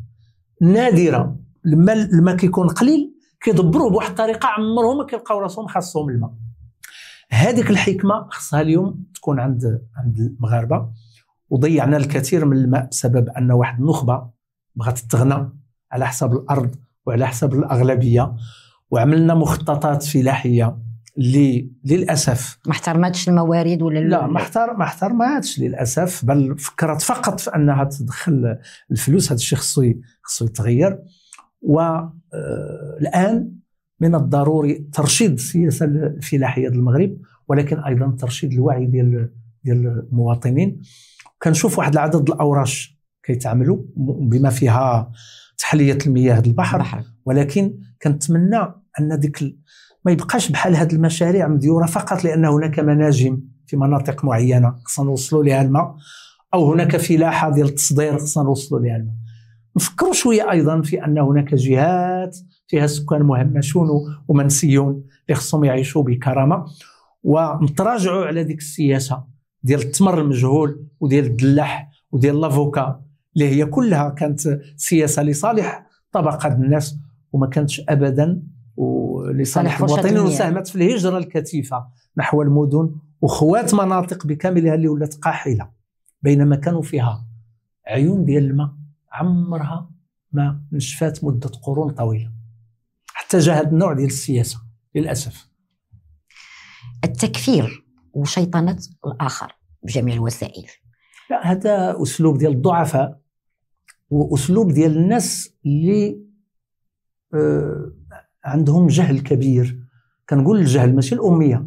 نادره لما الماء كيكون قليل كيدبروه بواحد الطريقه عمرهم ما كيلقاو راسهم خاصهم الماء هذيك الحكمه خصها اليوم تكون عند عند المغاربه وضيعنا الكثير من الماء بسبب ان واحد النخبه بغات تغنى على حساب الارض وعلى حساب الاغلبيه وعملنا مخططات فلاحيه اللي للاسف ما احترمتش الموارد ولا لا ما ما احترمتش للاسف بل فكرت فقط في انها تدخل الفلوس هذا الشيء خصو خصو يتغير والان آه، من الضروري ترشيد السياسه الفلاحيه المغرب ولكن ايضا ترشيد الوعي ديال ديال المواطنين كنشوف واحد العدد الاوراش كيتعملوا بما فيها تحليه المياه البحر بحر. ولكن كنتمنى ان ديك ما يبقاش بحال هذه المشاريع مديوره فقط لان هناك مناجم في مناطق معينه خصنا نوصلوا لها الماء او هناك فلاحه ديال التصدير خصنا نوصلوا لها الماء نفكروا شويه ايضا في ان هناك جهات فيها سكان مهمشون ومنسيون اللي خصهم يعيشوا بكرامه ونتراجعوا على ديك السياسه ديال التمر المجهول وديال الدلاح وديال لافوكا اللي هي كلها كانت سياسه لصالح طبقه الناس وما كانتش ابدا لصالح المواطنين وساهمت في الهجره الكثيفه نحو المدن وخوات مناطق بكاملها اللي ولات قاحله بينما كانوا فيها عيون ديال الماء عمرها ما نشفات مده قرون طويله حتى جاء هذا النوع ديال السياسه للاسف التكفير وشيطنة الآخر بجميع الوسائل لا هذا أسلوب ديال الضعفاء وأسلوب ديال الناس اللي آه عندهم جهل كبير كنقول الجهل ماشي الأمية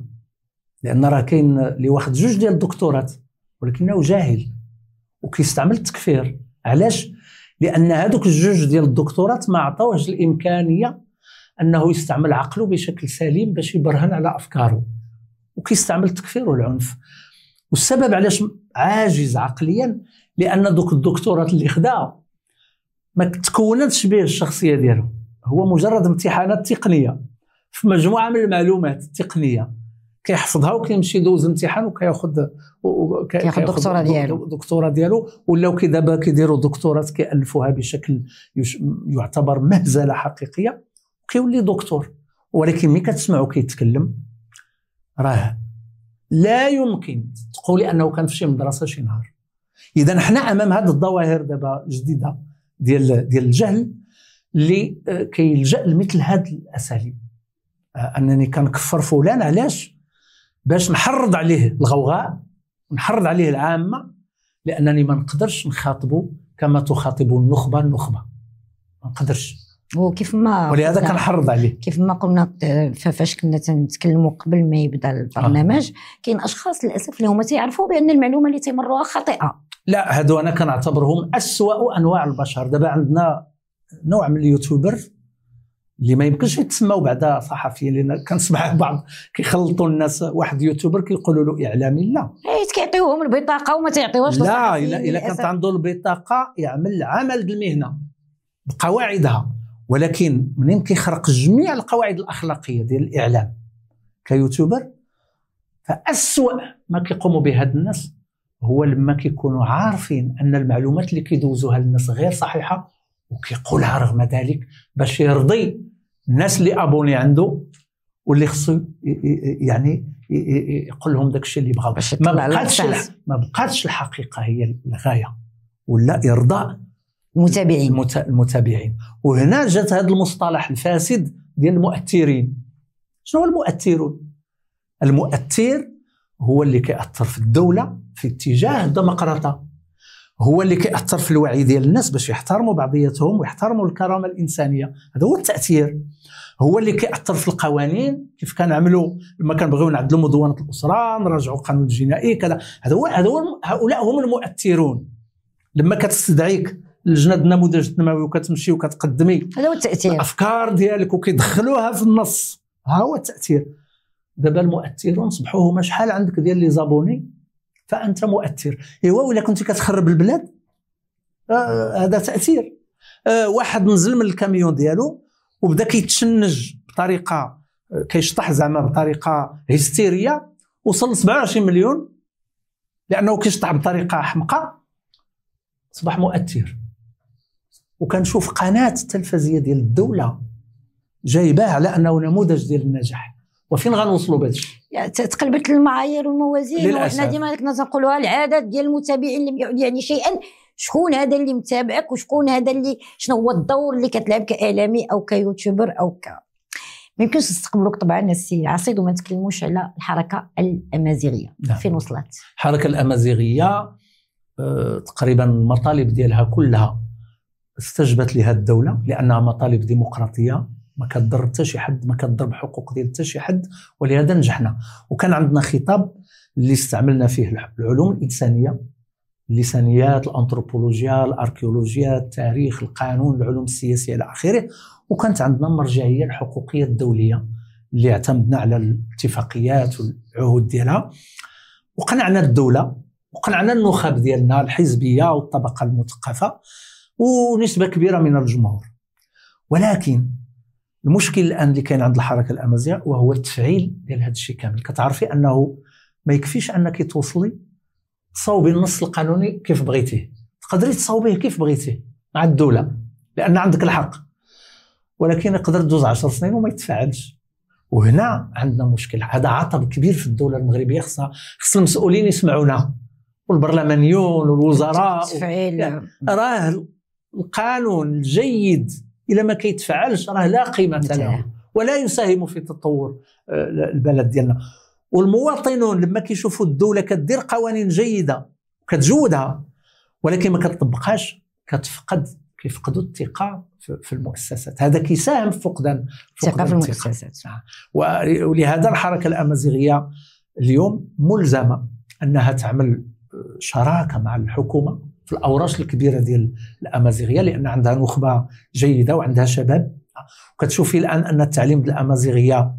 لأن راه كاين اللي واخد جوج ديال الدكتورات ولكنه جاهل وكيستعمل التكفير علاش لان هذوك الجوج ديال الدكتورات ما عطاوهش الامكانيه انه يستعمل عقله بشكل سليم باش يبرهن على افكاره وكيستعمل التكفير والعنف والسبب علاش عاجز عقليا لان دوك الدكتورات اللي خدا ما تكونتش به الشخصيه ديالو هو مجرد امتحانات تقنيه في مجموعه من المعلومات التقنيه كيحفظها وكيمشي يدوز امتحان وكياخذ كياخذ الدكتوراه ديالو الدكتوراه ديالو ولاو كي دابا كيديروا دكتورات كيالفوها بشكل يعتبر مهزله حقيقيه وكيولي دكتور ولكن ملي كتسمعو كيتكلم راه لا يمكن تقولي انه كان في شي مدرسه شي نهار اذا حنا امام هذه الظواهر دابا جديده ديال ديال الجهل اللي آه، كيلجا لمثل هذه الاساليب آه، انني كنكفر فلان علاش باش نحرض عليه الغوغاء ونحرض عليه العامه لانني ما نقدرش نخاطبه كما تخاطب النخبه النخبه ما نقدرش وكيف ما ولهذا كنحرض عليه كيف ما قلنا فاش كنا تنتكلموا قبل ما يبدا البرنامج آه. كاين اشخاص للاسف اللي هما تيعرفوا بان المعلومه اللي تيمروها خاطئه لا هادو انا كنعتبرهم أسوأ انواع البشر دابا عندنا نوع من اليوتيوبر اللي ما يمكنش يتسموا بعدا صحفيين لان كنسمع بعض كيخلطوا الناس واحد يوتيوبر كيقولوا له اعلامي لا حيت إيه، كيعطيوهم البطاقه وما تيعطيوهاش لا الا الا كانت عنده البطاقه يعمل عمل المهنه بقواعدها ولكن منين كيخرق جميع القواعد الاخلاقيه ديال الاعلام كيوتيوبر فاسوا ما كيقوموا به هاد الناس هو لما كيكونوا عارفين ان المعلومات اللي كيدوزوها للناس غير صحيحه وكيقولها رغم ذلك باش يرضي الناس اللي ابوني عنده واللي خصو يعني يقول لهم داك الشيء اللي بغاو ما بقاتش ما بقاتش الحقيقه هي الغايه ولا ارضاء المتابعين المتابعين وهنا جات هذا المصطلح الفاسد ديال المؤثرين شنو هو المؤثرون المؤثر هو اللي كيأثر في الدولة في اتجاه الديمقراطة هو اللي كيأثر في الوعي ديال الناس باش يحترموا بعضياتهم ويحترموا الكرامة الإنسانية هذا هو التأثير هو اللي كيأثر في القوانين كيف كنعملوا لما كنبغيو نعدلوا مدونة الأسرة نراجعوا القانون الجنائي كذا هذا هو هذا هو هؤلاء هم المؤثرون لما كتستدعيك لجنه النموذج التنموي وكتمشي وكتقدمي هذا هو التاثير الافكار ديالك وكيدخلوها في النص ها هو التاثير دابا المؤثرون صبحوا هما شحال عندك ديال لي زابوني فانت مؤثر ايوا ولا كنتي كتخرب البلاد آه، آه. هذا آه تاثير آه واحد نزل من الكاميون ديالو وبدا كيتشنج بطريقه آه، كيشطح زعما بطريقه هستيريه وصل 27 مليون لانه كيشطح بطريقه حمقه اصبح مؤثر وكنشوف قناه التلفزيه ديال الدوله جايباه على انه نموذج ديال النجاح وفين غنوصلوا بهذا الشيء؟ يعني تقلبت المعايير والموازين وحنا ديما كنا تنقولوها العدد ديال المتابعين اللي يعني شيئا شكون هذا اللي متابعك وشكون هذا اللي شنو هو الدور اللي كتلعب كاعلامي او كيوتيوبر او ك ما يمكنش نستقبلوك طبعا السي عصيد وما نتكلموش على الحركه الامازيغيه نعم. فين وصلت؟ الحركه الامازيغيه آه، تقريبا المطالب ديالها كلها استجبت لها الدوله لانها مطالب ديمقراطيه ما كتضر حتى شي حد ما كتضر بحقوق ديال حتى شي حد ولهذا نجحنا وكان عندنا خطاب اللي استعملنا فيه العلوم الانسانيه اللسانيات الانثروبولوجيا الاركيولوجيا التاريخ القانون العلوم السياسيه الى اخره وكانت عندنا المرجعيه الحقوقيه الدوليه اللي اعتمدنا على الاتفاقيات والعهود ديالها وقنعنا الدوله وقنعنا النخب ديالنا الحزبيه والطبقه المثقفه ونسبه كبيره من الجمهور ولكن المشكل الان اللي كاين عند الحركه الامازيغ وهو التفعيل ديال هذا الشيء كامل كتعرفي انه ما يكفيش انك توصلي تصاوبي النص القانوني كيف بغيتيه تقدري تصاوبيه كيف بغيتيه مع الدوله لان عندك الحق ولكن يقدر تدوز 10 سنين وما يتفعلش وهنا عندنا مشكل هذا عطب كبير في الدوله المغربيه خصها خص المسؤولين يسمعونا والبرلمانيون والوزراء و... يعني راه القانون الجيد إلى ما كيتفعلش راه لا قيمة له ولا يساهم في تطور آه، البلد ديالنا والمواطنون لما كيشوفوا الدولة كدير قوانين جيدة وكتجودها ولكن ما كتطبقهاش كتفقد كيفقدوا الثقه في المؤسسات هذا كيساهم في فقدان الثقه في المؤسسات ولهذا الحركه الامازيغيه اليوم ملزمه انها تعمل آه، شراكه مع الحكومه في الاوراش الكبيره ديال الامازيغيه لان عندها نخبه جيده وعندها شباب وكتشوفي الان ان التعليم بالامازيغيه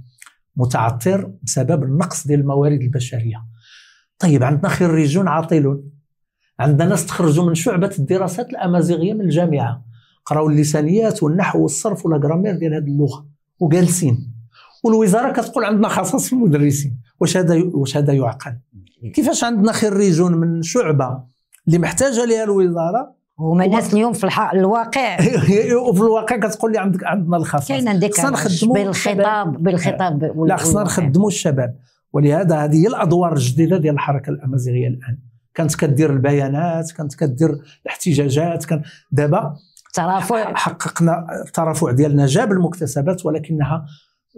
متعطر بسبب النقص ديال الموارد البشريه طيب عندنا خريجون عاطلون عندنا ناس تخرجوا من شعبه الدراسات الامازيغيه من الجامعه قراوا اللسانيات والنحو والصرف ولا جرامير ديال هذه اللغه وجالسين والوزاره كتقول عندنا خصائص المدرسين واش هذا واش هذا يعقل كيفاش عندنا خريجون من شعبه اللي محتاجه ليها الوزاره هما الناس اليوم في الحق الواقع وفي الواقع كتقول لي عندك عندنا الخصائص كاين عندك بالخطاب بالخطاب لا خصنا نخدموا الشباب ولهذا هذه هي الادوار الجديده ديال الحركه الامازيغيه الان كانت كدير البيانات كانت كدير الاحتجاجات كان دابا ترافع حققنا الترافع ديالنا جاب المكتسبات ولكنها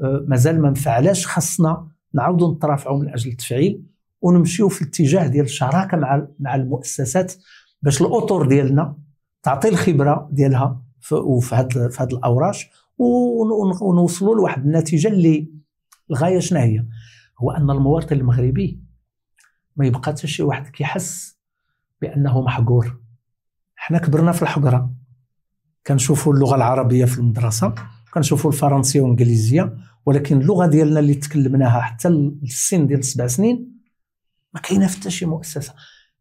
آه، مازال ما نفعلاش خصنا نعاودوا نترافعوا من اجل التفعيل ونمشيو في الاتجاه ديال الشراكه مع مع المؤسسات باش الاطر ديالنا تعطي الخبره ديالها في هاد في هاد الاوراش ونوصلوا لواحد النتيجه اللي الغايه شنو هي هو ان المواطن المغربي ما يبقى حتى شي واحد كيحس بانه محقور حنا كبرنا في الحقره كنشوفوا اللغه العربيه في المدرسه كنشوفوا الفرنسيه والانجليزيه ولكن اللغه ديالنا اللي تكلمناها حتى السن ديال سبع سنين ما كاينه في حتى شي مؤسسه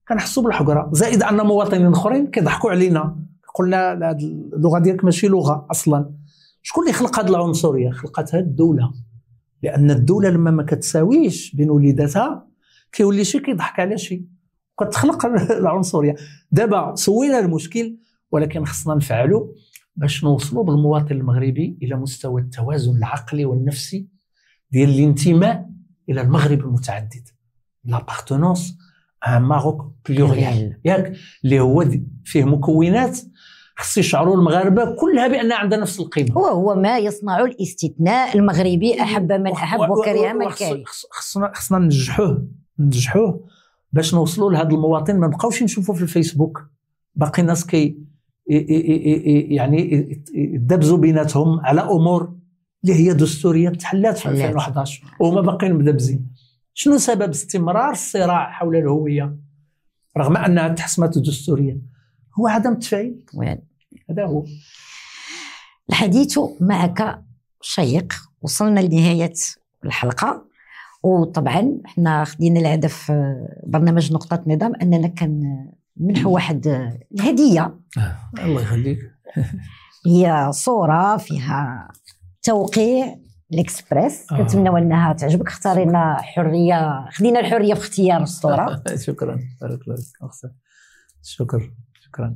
كنحسوا بالحقره زائد ان مواطنين اخرين كيضحكوا علينا قلنا هذه اللغه ديالك ماشي لغه اصلا شكون اللي خلق هذه العنصريه خلقتها الدوله لان الدوله لما ما كتساويش بين وليداتها كيولي شي كيضحك على شي وكتخلق العنصريه دابا سوينا المشكل ولكن خصنا نفعلوا باش نوصلوا بالمواطن المغربي الى مستوى التوازن العقلي والنفسي ديال الانتماء الى المغرب المتعدد لابارتونونس ان ماروك بلوريال ياك اللي هو فيه مكونات خص يشعروا المغاربه كلها بان عندها نفس القيمه هو هو ما يصنع الاستثناء المغربي احب من احب وكره من كره خصنا خصنا ننجحوه ننجحوه باش نوصلوا لهذا المواطن ما نبقاوش نشوفوا في الفيسبوك باقي ناس كي يعني يدبزوا بيناتهم على امور اللي هي دستوريه تحلات في 2011 وهما باقيين مدبزين شنو سبب استمرار الصراع حول الهويه رغم انها تحسمت دستوريا هو عدم التفعيل هذا هو الحديث معك شيق وصلنا لنهايه الحلقه وطبعا حنا خدينا الهدف آه، برنامج نقطه نظام اننا كان منحو واحد آه، الهديه آه. الله يخليك هي صوره فيها توقيع الاكسبريس آه. كنتمنوا انها تعجبك اختاري لنا حريه خدينا الحريه في اختيار الصوره شكرا بارك الله فيك شكرا شكرا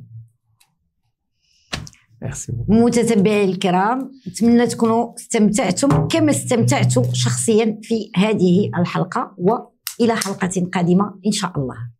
متتبعي الكرام نتمنى تكونوا استمتعتم كما استمتعت شخصيا في هذه الحلقه والى حلقه قادمه ان شاء الله